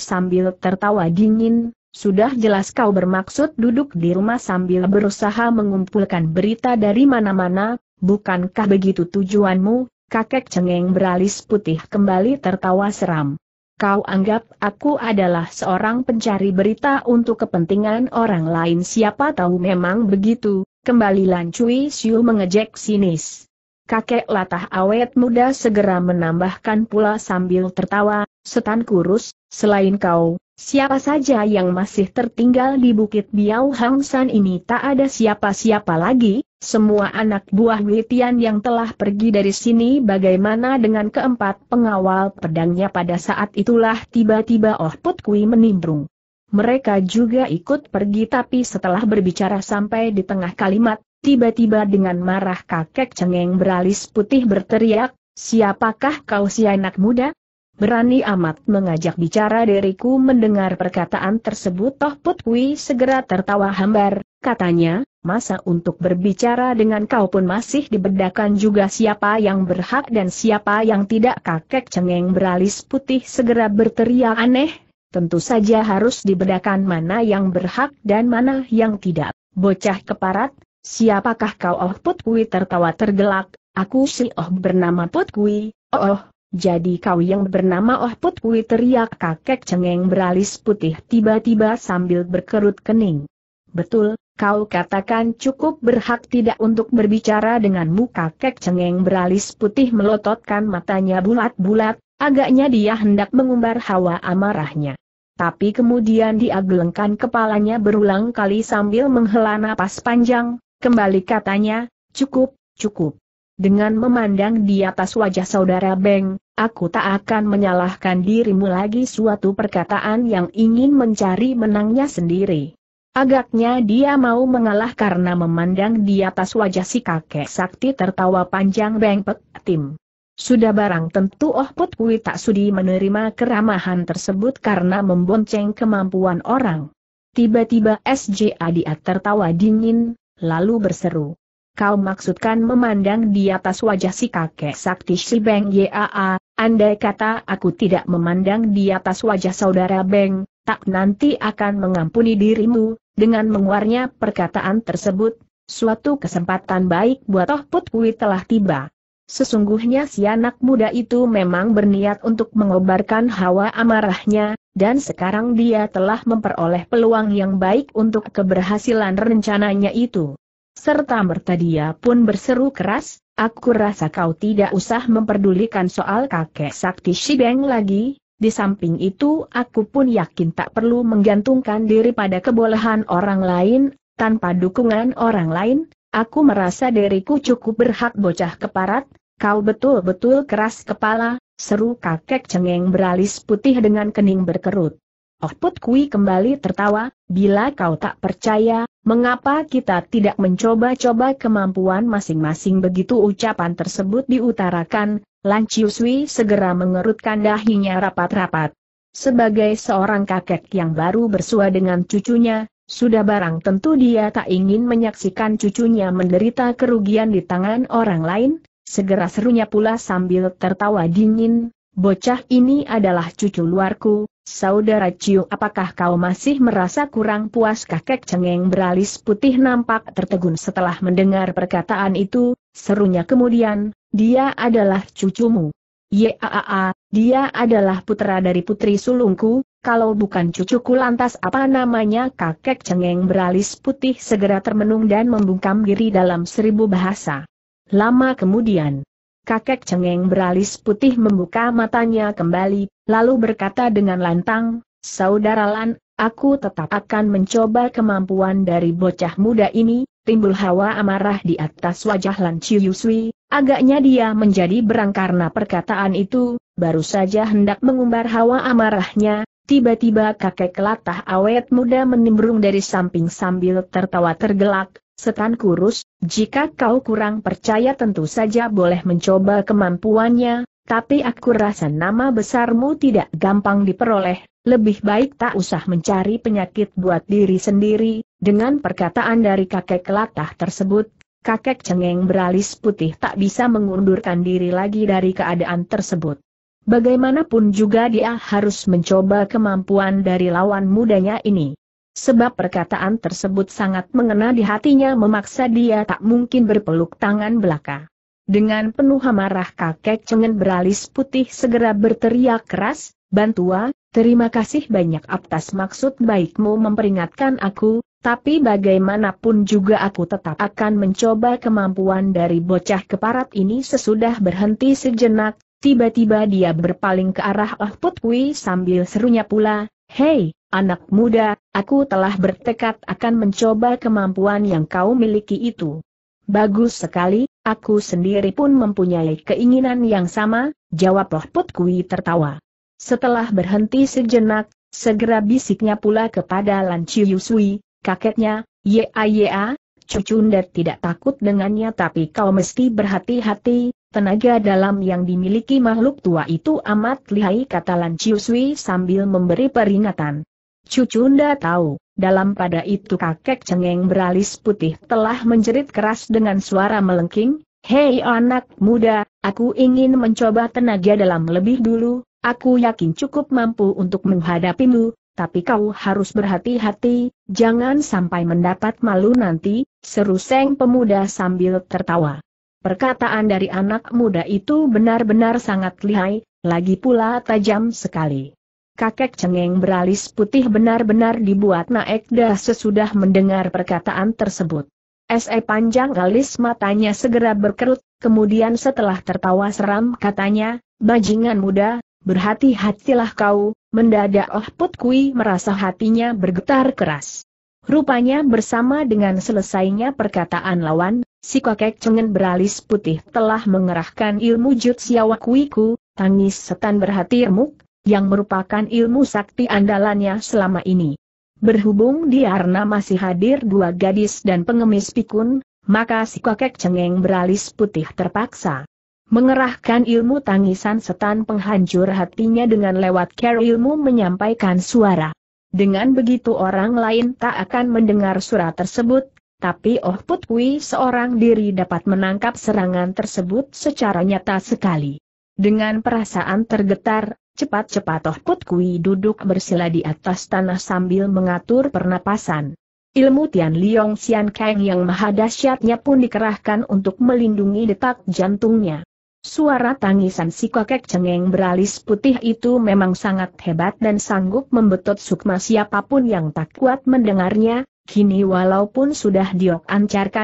sambil tertawa dingin, sudah jelas kau bermaksud duduk di rumah sambil berusaha mengumpulkan berita dari mana-mana, bukankah begitu tujuanmu, kakek cengeng beralis putih kembali tertawa seram. Kau anggap aku adalah seorang pencari berita untuk kepentingan orang lain siapa tahu memang begitu, kembali Lan Cui Siu mengejek sinis. Kakek latah awet muda segera menambahkan pula sambil tertawa, setan kurus, selain kau, Siapa saja yang masih tertinggal di Bukit Biau Hang San ini tak ada siapa-siapa lagi, semua anak buah Witian yang telah pergi dari sini bagaimana dengan keempat pengawal pedangnya pada saat itulah tiba-tiba Oh Put Kui menimbrung. Mereka juga ikut pergi tapi setelah berbicara sampai di tengah kalimat, tiba-tiba dengan marah kakek cengeng beralis putih berteriak, siapakah kau si anak muda? berani amat mengajak bicara diriku mendengar perkataan tersebut Toh Putwi segera tertawa hambar, katanya, masa untuk berbicara dengan kau pun masih dibedakan juga siapa yang berhak dan siapa yang tidak kakek cengeng beralis putih segera berteriak aneh, tentu saja harus dibedakan mana yang berhak dan mana yang tidak. Bocah keparat, siapakah kau Oh Putwi tertawa tergelak, aku si Oh bernama Putwi. Oh, oh jadi kau yang bernama Oh Put Kui teriak kakek cengeng beralis putih tiba-tiba sambil berkerut kening. Betul, kau katakan cukup berhak tidak untuk berbicara denganmu kakek cengeng beralis putih melototkan matanya bulat-bulat, agaknya dia hendak mengumbar hawa amarahnya. Tapi kemudian dia gelengkan kepalanya berulang kali sambil menghela napas panjang, kembali katanya, cukup, cukup. Dengan memandang di atas wajah saudara Beng, aku tak akan menyalahkan dirimu lagi suatu perkataan yang ingin mencari menangnya sendiri. Agaknya dia mau mengalah karena memandang di atas wajah si kakek sakti tertawa panjang Beng Pek Tim. Sudah barang tentu Oh Put Kui tak sudi menerima keramahan tersebut karena membonceng kemampuan orang. Tiba-tiba SJA dia tertawa dingin, lalu berseru. Kau maksudkan memandang di atas wajah si kakek sakti si Beng Yaa, andai kata aku tidak memandang di atas wajah saudara Beng, tak nanti akan mengampuni dirimu, dengan menguarnya perkataan tersebut, suatu kesempatan baik buat Toh Put Kui telah tiba. Sesungguhnya si anak muda itu memang berniat untuk mengobarkan hawa amarahnya, dan sekarang dia telah memperoleh peluang yang baik untuk keberhasilan rencananya itu serta merta dia pun berseru keras, aku rasa kau tidak usah memperdulikan soal kakek sakti Shibeng lagi, di samping itu aku pun yakin tak perlu menggantungkan diri pada kebolehan orang lain, tanpa dukungan orang lain, aku merasa diriku cukup berhak bocah keparat, kau betul-betul keras kepala, seru kakek cengeng beralis putih dengan kening berkerut. Oh Put Kui kembali tertawa, bila kau tak percaya, Mengapa kita tidak mencoba-coba kemampuan masing-masing begitu ucapan tersebut diutarakan, Lan Chiusui segera mengerutkan dahinya rapat-rapat. Sebagai seorang kakek yang baru bersua dengan cucunya, sudah barang tentu dia tak ingin menyaksikan cucunya menderita kerugian di tangan orang lain, segera serunya pula sambil tertawa dingin, bocah ini adalah cucu luarku, Saudara Ciu apakah kau masih merasa kurang puas kakek cengeng beralis putih nampak tertegun setelah mendengar perkataan itu, serunya kemudian, dia adalah cucumu. Yaaa, dia adalah putra dari putri sulungku, kalau bukan cucuku lantas apa namanya kakek cengeng beralis putih segera termenung dan membungkam diri dalam seribu bahasa. Lama kemudian, kakek cengeng beralis putih membuka matanya kembali, lalu berkata dengan lantang, Saudara Lan, aku tetap akan mencoba kemampuan dari bocah muda ini, timbul hawa amarah di atas wajah Lan Chiu Yusui, agaknya dia menjadi berang karena perkataan itu, baru saja hendak mengumbar hawa amarahnya, tiba-tiba kakek latah awet muda menimbrung dari samping sambil tertawa tergelak, Setan kurus, jika kau kurang percaya tentu saja boleh mencoba kemampuannya, tapi aku rasa nama besarmu tidak gampang diperoleh, lebih baik tak usah mencari penyakit buat diri sendiri, dengan perkataan dari kakek latah tersebut, kakek cengeng beralis putih tak bisa mengundurkan diri lagi dari keadaan tersebut. Bagaimanapun juga dia harus mencoba kemampuan dari lawan mudanya ini. Sebab perkataan tersebut sangat mengena di hatinya memaksa dia tak mungkin berpeluk tangan belaka. Dengan penuh amarah kakek cengen beralis putih segera berteriak keras, Bantua, terima kasih banyak atas maksud baikmu memperingatkan aku, tapi bagaimanapun juga aku tetap akan mencoba kemampuan dari bocah keparat ini sesudah berhenti sejenak, tiba-tiba dia berpaling ke arah Ah Putwi sambil serunya pula, Hei, anak muda, aku telah bertekad akan mencoba kemampuan yang kau miliki itu. Bagus sekali, aku sendiri pun mempunyai keinginan yang sama, jawab Lohput Kui tertawa. Setelah berhenti sejenak, segera bisiknya pula kepada Lan Chiu Sui, kakeknya, ya, ya, Cucundar tidak takut dengannya tapi kau mesti berhati-hati, tenaga dalam yang dimiliki makhluk tua itu amat lihai kata Lan Chiusui sambil memberi peringatan. Cucunda tahu, dalam pada itu kakek cengeng beralis putih telah menjerit keras dengan suara melengking, Hei anak muda, aku ingin mencoba tenaga dalam lebih dulu, aku yakin cukup mampu untuk menghadapimu, tapi kau harus berhati-hati, jangan sampai mendapat malu nanti, seru Seng pemuda sambil tertawa. Perkataan dari anak muda itu benar-benar sangat lihai, lagi pula tajam sekali. Kakek cengeng beralis putih benar-benar dibuat naik dah sesudah mendengar perkataan tersebut. Se panjang alis matanya segera berkerut, kemudian setelah tertawa seram katanya, Bajingan muda, Berhati-hatilah kau, mendadak Oh Put Kui merasa hatinya bergetar keras. Rupanya bersama dengan selesainya perkataan lawan, si kakek cengen beralis putih telah mengerahkan ilmu Jutsiawa Kuiku, tangis setan berhati remuk, yang merupakan ilmu sakti andalannya selama ini. Berhubung di Arna masih hadir dua gadis dan pengemis pikun, maka si kakek cengeng beralis putih terpaksa mengerahkan ilmu tangisan setan penghancur hatinya dengan lewat care ilmu menyampaikan suara. Dengan begitu orang lain tak akan mendengar surat tersebut, tapi Oh Put Kui seorang diri dapat menangkap serangan tersebut secara nyata sekali. Dengan perasaan tergetar, cepat-cepat Oh Put Kui duduk bersila di atas tanah sambil mengatur pernapasan. Ilmu Tian Liong Xian Kang yang maha dahsyatnya pun dikerahkan untuk melindungi detak jantungnya. Suara tangisan si kakek cengeng beralis putih itu memang sangat hebat dan sanggup membetot sukma siapapun yang tak kuat mendengarnya, kini walaupun sudah Diok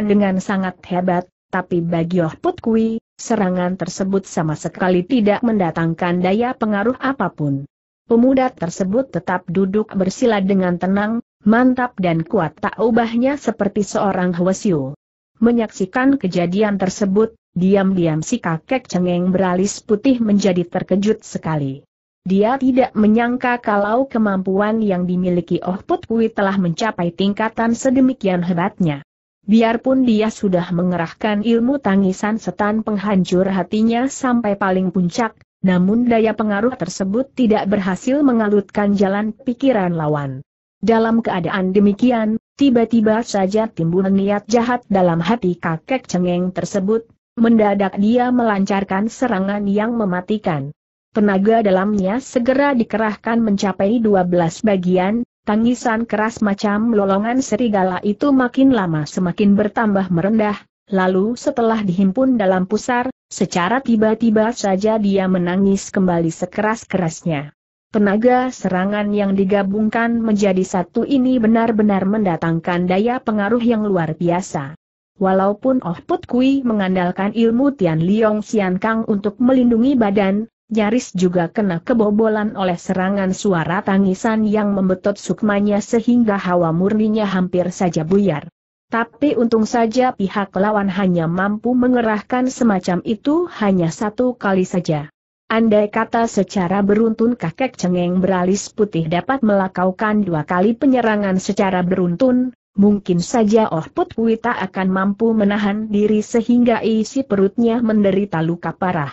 dengan sangat hebat, tapi bagi Oh Put serangan tersebut sama sekali tidak mendatangkan daya pengaruh apapun. Pemuda tersebut tetap duduk bersila dengan tenang, mantap dan kuat tak ubahnya seperti seorang Hwasyu. Menyaksikan kejadian tersebut, Diam-diam si kakek cengeng beralis putih menjadi terkejut sekali. Dia tidak menyangka kalau kemampuan yang dimiliki Oh Put Kui telah mencapai tingkatan sedemikian hebatnya. Biarpun dia sudah mengerahkan ilmu tangisan setan penghancur hatinya sampai paling puncak, namun daya pengaruh tersebut tidak berhasil mengalutkan jalan pikiran lawan. Dalam keadaan demikian, tiba-tiba saja timbul niat jahat dalam hati kakek cengeng tersebut, Mendadak dia melancarkan serangan yang mematikan. Tenaga dalamnya segera dikerahkan mencapai 12 bagian, tangisan keras macam lolongan serigala itu makin lama semakin bertambah merendah, lalu setelah dihimpun dalam pusar, secara tiba-tiba saja dia menangis kembali sekeras-kerasnya. Tenaga serangan yang digabungkan menjadi satu ini benar-benar mendatangkan daya pengaruh yang luar biasa. Walaupun Oh Put Kui mengandalkan ilmu Tian Liong Sian Kang untuk melindungi badan, nyaris juga kena kebobolan oleh serangan suara tangisan yang membetot sukmanya sehingga hawa murninya hampir saja buyar. Tapi untung saja pihak lawan hanya mampu mengerahkan semacam itu hanya satu kali saja. Andai kata secara beruntun kakek cengeng beralis putih dapat melakaukan dua kali penyerangan secara beruntun, Mungkin saja Oh Put tak akan mampu menahan diri sehingga isi perutnya menderita luka parah.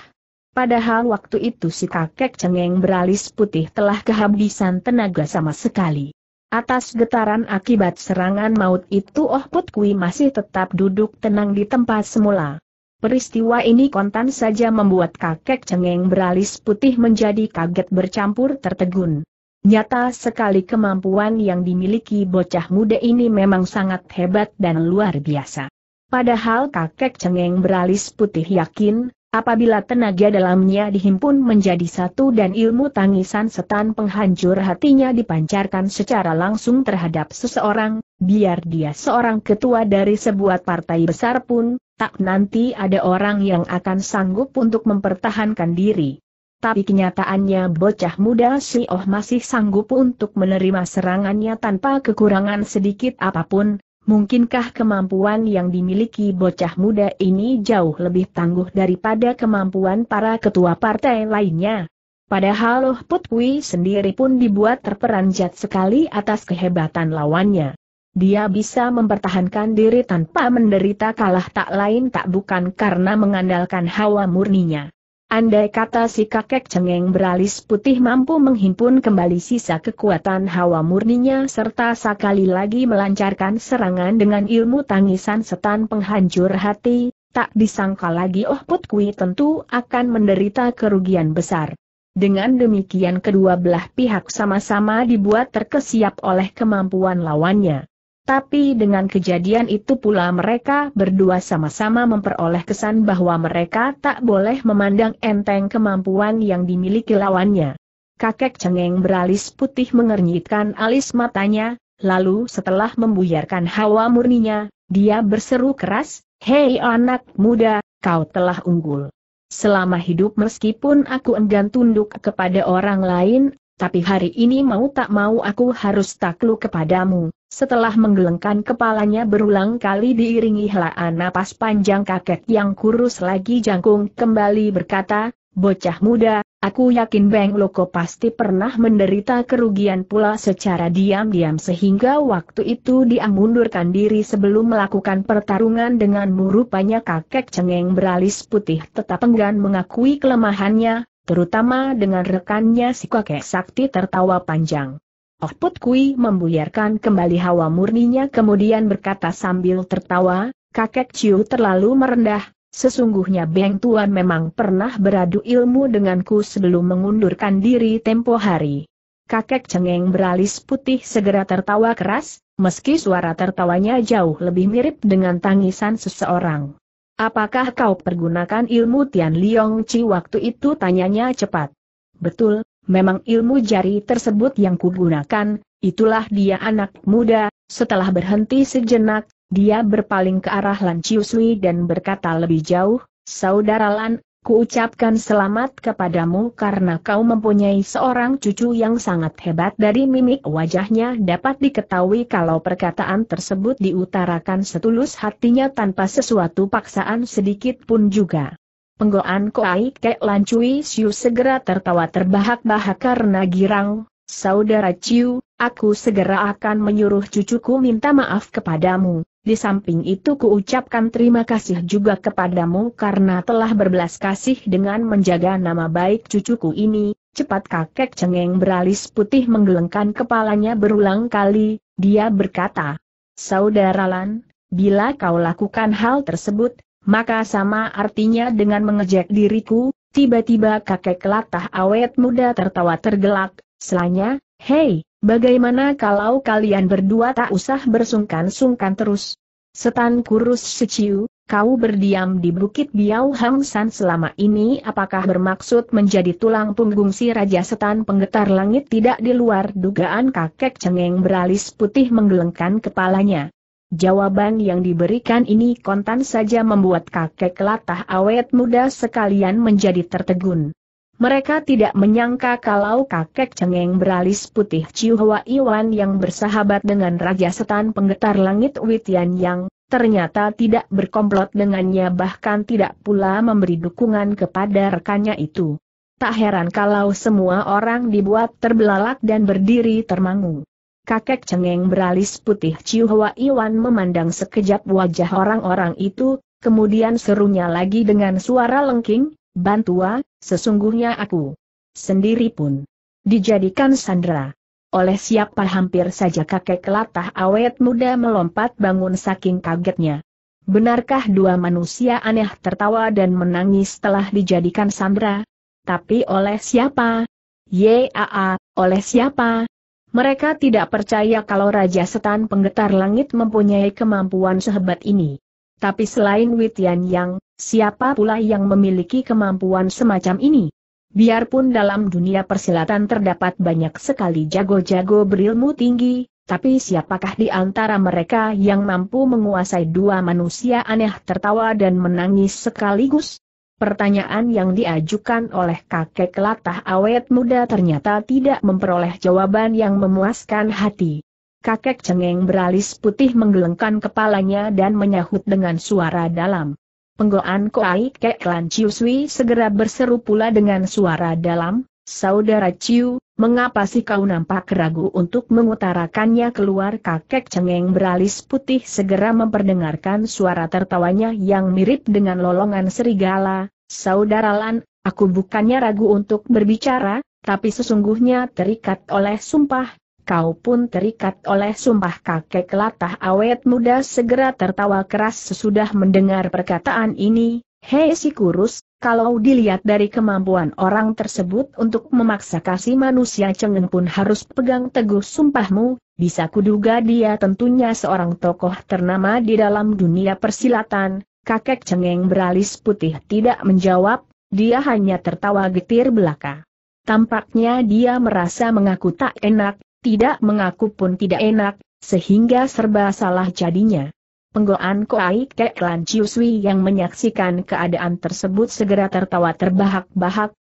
Padahal waktu itu si kakek cengeng beralis putih telah kehabisan tenaga sama sekali. Atas getaran akibat serangan maut itu Oh Put Kui masih tetap duduk tenang di tempat semula. Peristiwa ini kontan saja membuat kakek cengeng beralis putih menjadi kaget bercampur tertegun. Nyata sekali kemampuan yang dimiliki bocah muda ini memang sangat hebat dan luar biasa. Padahal kakek cengeng beralis putih yakin, apabila tenaga dalamnya dihimpun menjadi satu dan ilmu tangisan setan penghancur hatinya dipancarkan secara langsung terhadap seseorang, biar dia seorang ketua dari sebuah partai besar pun, tak nanti ada orang yang akan sanggup untuk mempertahankan diri tapi kenyataannya bocah muda si Oh masih sanggup untuk menerima serangannya tanpa kekurangan sedikit apapun, mungkinkah kemampuan yang dimiliki bocah muda ini jauh lebih tangguh daripada kemampuan para ketua partai lainnya? Padahal Oh Put sendiri pun dibuat terperanjat sekali atas kehebatan lawannya. Dia bisa mempertahankan diri tanpa menderita kalah tak lain tak bukan karena mengandalkan hawa murninya. Andai kata si kakek cengeng beralis putih mampu menghimpun kembali sisa kekuatan hawa murninya serta sekali lagi melancarkan serangan dengan ilmu tangisan setan penghancur hati, tak disangka lagi Oh Put tentu akan menderita kerugian besar. Dengan demikian kedua belah pihak sama-sama dibuat terkesiap oleh kemampuan lawannya. Tapi dengan kejadian itu pula mereka berdua sama-sama memperoleh kesan bahwa mereka tak boleh memandang enteng kemampuan yang dimiliki lawannya. Kakek cengeng beralis putih mengernyitkan alis matanya, lalu setelah membuyarkan hawa murninya, dia berseru keras, Hei anak muda, kau telah unggul. Selama hidup meskipun aku enggan tunduk kepada orang lain, tapi hari ini mau tak mau aku harus takluk kepadamu. Setelah menggelengkan kepalanya berulang kali diiringi helaan napas panjang kakek yang kurus lagi jangkung kembali berkata, Bocah muda, aku yakin Beng Loko pasti pernah menderita kerugian pula secara diam-diam sehingga waktu itu dia mundurkan diri sebelum melakukan pertarungan dengan rupanya kakek cengeng beralis putih tetap enggan mengakui kelemahannya, terutama dengan rekannya si kakek sakti tertawa panjang. Oh, Put Kui membuyarkan kembali hawa murninya kemudian berkata sambil tertawa, kakek Ciu terlalu merendah, sesungguhnya Beng Tuan memang pernah beradu ilmu denganku sebelum mengundurkan diri tempo hari. Kakek cengeng beralis putih segera tertawa keras, meski suara tertawanya jauh lebih mirip dengan tangisan seseorang. Apakah kau pergunakan ilmu Tian Liong Chi waktu itu tanyanya cepat? Betul, memang ilmu jari tersebut yang kugunakan, itulah dia anak muda, setelah berhenti sejenak, dia berpaling ke arah Lan Chiusui dan berkata lebih jauh, Saudara Lan, kuucapkan selamat kepadamu karena kau mempunyai seorang cucu yang sangat hebat dari mimik wajahnya dapat diketahui kalau perkataan tersebut diutarakan setulus hatinya tanpa sesuatu paksaan sedikit pun juga. Penggoan Koai Kek Lan Cui Siu segera tertawa terbahak-bahak karena girang, Saudara Ciu, aku segera akan menyuruh cucuku minta maaf kepadamu. Di samping itu kuucapkan terima kasih juga kepadamu karena telah berbelas kasih dengan menjaga nama baik cucuku ini. Cepat kakek cengeng beralis putih menggelengkan kepalanya berulang kali, dia berkata. Saudara Lan, bila kau lakukan hal tersebut, maka sama artinya dengan mengejek diriku, tiba-tiba kakek kelatah awet muda tertawa tergelak, selanya, hei, bagaimana kalau kalian berdua tak usah bersungkan-sungkan terus? Setan kurus seciu, kau berdiam di Bukit Biau Hang San selama ini apakah bermaksud menjadi tulang punggung si Raja Setan penggetar langit tidak di luar dugaan kakek cengeng beralis putih menggelengkan kepalanya. Jawaban yang diberikan ini kontan saja membuat kakek latah awet muda sekalian menjadi tertegun. Mereka tidak menyangka kalau kakek cengeng beralis putih Chihuahua Iwan yang bersahabat dengan Raja Setan Penggetar Langit Witian Yang, ternyata tidak berkomplot dengannya bahkan tidak pula memberi dukungan kepada rekannya itu. Tak heran kalau semua orang dibuat terbelalak dan berdiri termangu. Kakek cengeng beralis putih Ciu Iwan memandang sekejap wajah orang-orang itu, kemudian serunya lagi dengan suara lengking, Bantua, sesungguhnya aku sendiri pun dijadikan sandera. Oleh siapa hampir saja kakek latah awet muda melompat bangun saking kagetnya. Benarkah dua manusia aneh tertawa dan menangis telah dijadikan sandera? Tapi oleh siapa? Yaa, oleh siapa? Mereka tidak percaya kalau Raja Setan Penggetar Langit mempunyai kemampuan sehebat ini. Tapi selain Witian Yang, siapa pula yang memiliki kemampuan semacam ini? Biarpun dalam dunia persilatan terdapat banyak sekali jago-jago berilmu tinggi, tapi siapakah di antara mereka yang mampu menguasai dua manusia aneh tertawa dan menangis sekaligus? Pertanyaan yang diajukan oleh kakek latah awet muda ternyata tidak memperoleh jawaban yang memuaskan hati. Kakek cengeng beralis putih menggelengkan kepalanya dan menyahut dengan suara dalam. Penggoan Koai Kek Lan Chiu Sui segera berseru pula dengan suara dalam, Saudara Chiu, Mengapa sih kau nampak ragu untuk mengutarakannya keluar kakek cengeng beralis putih segera memperdengarkan suara tertawanya yang mirip dengan lolongan serigala, Saudara Lan, aku bukannya ragu untuk berbicara, tapi sesungguhnya terikat oleh sumpah, kau pun terikat oleh sumpah kakek latah awet muda segera tertawa keras sesudah mendengar perkataan ini, hei si kurus, kalau dilihat dari kemampuan orang tersebut untuk memaksa kasih manusia cengeng pun harus pegang teguh sumpahmu, bisa kuduga dia tentunya seorang tokoh ternama di dalam dunia persilatan, kakek cengeng beralis putih tidak menjawab, dia hanya tertawa getir belaka. Tampaknya dia merasa mengaku tak enak, tidak mengaku pun tidak enak, sehingga serba salah jadinya. Penggoan Koai Kek Lan Sui yang menyaksikan keadaan tersebut segera tertawa terbahak-bahak,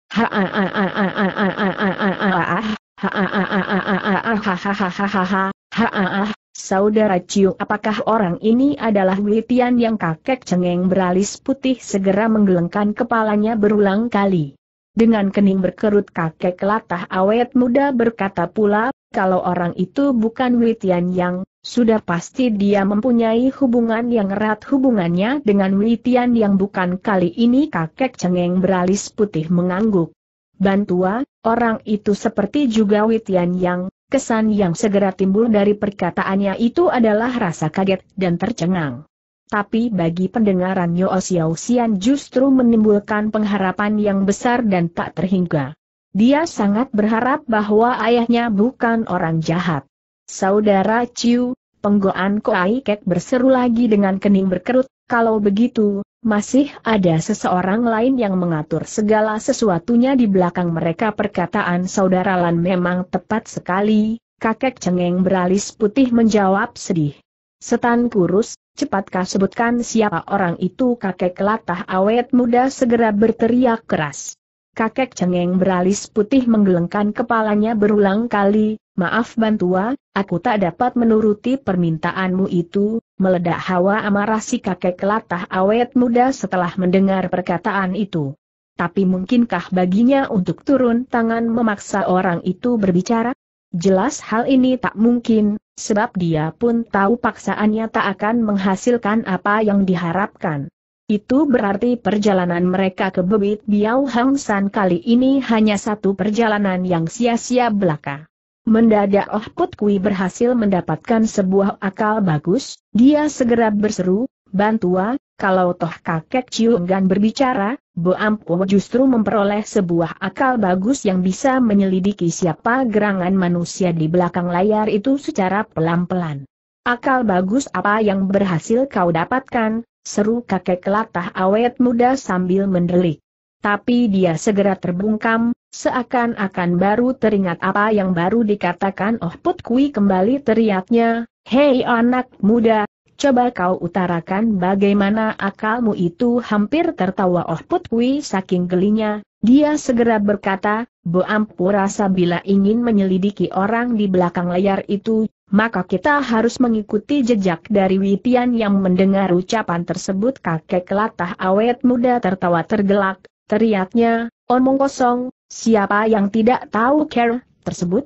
Saudara Ciu apakah orang ini adalah Witian yang kakek cengeng beralis putih segera menggelengkan kepalanya berulang kali. Dengan kening berkerut kakek latah awet muda berkata pula, kalau orang itu bukan Witian Yang, sudah pasti dia mempunyai hubungan yang erat hubungannya dengan Witian Yang bukan kali ini kakek cengeng beralis putih mengangguk. Bantua, orang itu seperti juga Witian Yang, kesan yang segera timbul dari perkataannya itu adalah rasa kaget dan tercengang tapi bagi pendengaran Yo Xiao Xian justru menimbulkan pengharapan yang besar dan tak terhingga. Dia sangat berharap bahwa ayahnya bukan orang jahat. Saudara Ciu, penggoan Koai Kek berseru lagi dengan kening berkerut, kalau begitu, masih ada seseorang lain yang mengatur segala sesuatunya di belakang mereka perkataan saudara Lan memang tepat sekali, kakek cengeng beralis putih menjawab sedih. Setan kurus, Cepatkah sebutkan siapa orang itu kakek kelatah awet muda segera berteriak keras. Kakek cengeng beralis putih menggelengkan kepalanya berulang kali, maaf bantua, aku tak dapat menuruti permintaanmu itu, meledak hawa amarah si kakek kelatah awet muda setelah mendengar perkataan itu. Tapi mungkinkah baginya untuk turun tangan memaksa orang itu berbicara? Jelas hal ini tak mungkin, sebab dia pun tahu paksaannya tak akan menghasilkan apa yang diharapkan. Itu berarti perjalanan mereka ke Bebit Biau Hang San kali ini hanya satu perjalanan yang sia-sia belaka. Mendadak Oh Put Kui berhasil mendapatkan sebuah akal bagus, dia segera berseru, Bantua, kalau toh kakek Ciunggan berbicara, Bo Ampuh justru memperoleh sebuah akal bagus yang bisa menyelidiki siapa gerangan manusia di belakang layar itu secara pelan-pelan. Akal bagus apa yang berhasil kau dapatkan, seru kakek latah awet muda sambil mendelik. Tapi dia segera terbungkam, seakan-akan baru teringat apa yang baru dikatakan Oh Put Kui kembali teriaknya, Hei anak muda, Coba kau utarakan bagaimana akalmu itu hampir tertawa Oh Putwi saking gelinya, dia segera berkata, Bo rasa bila ingin menyelidiki orang di belakang layar itu, maka kita harus mengikuti jejak dari Witian yang mendengar ucapan tersebut kakek latah awet muda tertawa tergelak, teriaknya, omong kosong, siapa yang tidak tahu care tersebut?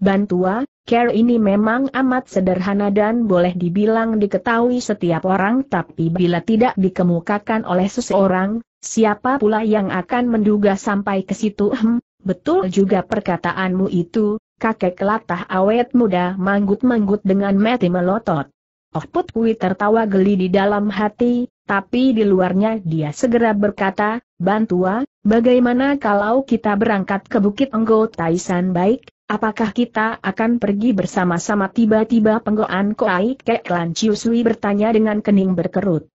Bantua, care ini memang amat sederhana dan boleh dibilang diketahui setiap orang tapi bila tidak dikemukakan oleh seseorang, siapa pula yang akan menduga sampai ke situ hmm, betul juga perkataanmu itu, kakek latah awet muda manggut-manggut dengan mati melotot. Oh Put Kui tertawa geli di dalam hati, tapi di luarnya dia segera berkata, Bantua, bagaimana kalau kita berangkat ke Bukit Enggo Taisan baik? Apakah kita akan pergi bersama-sama tiba-tiba penggoan Koai Kek Lan Chiu Sui bertanya dengan kening berkerut.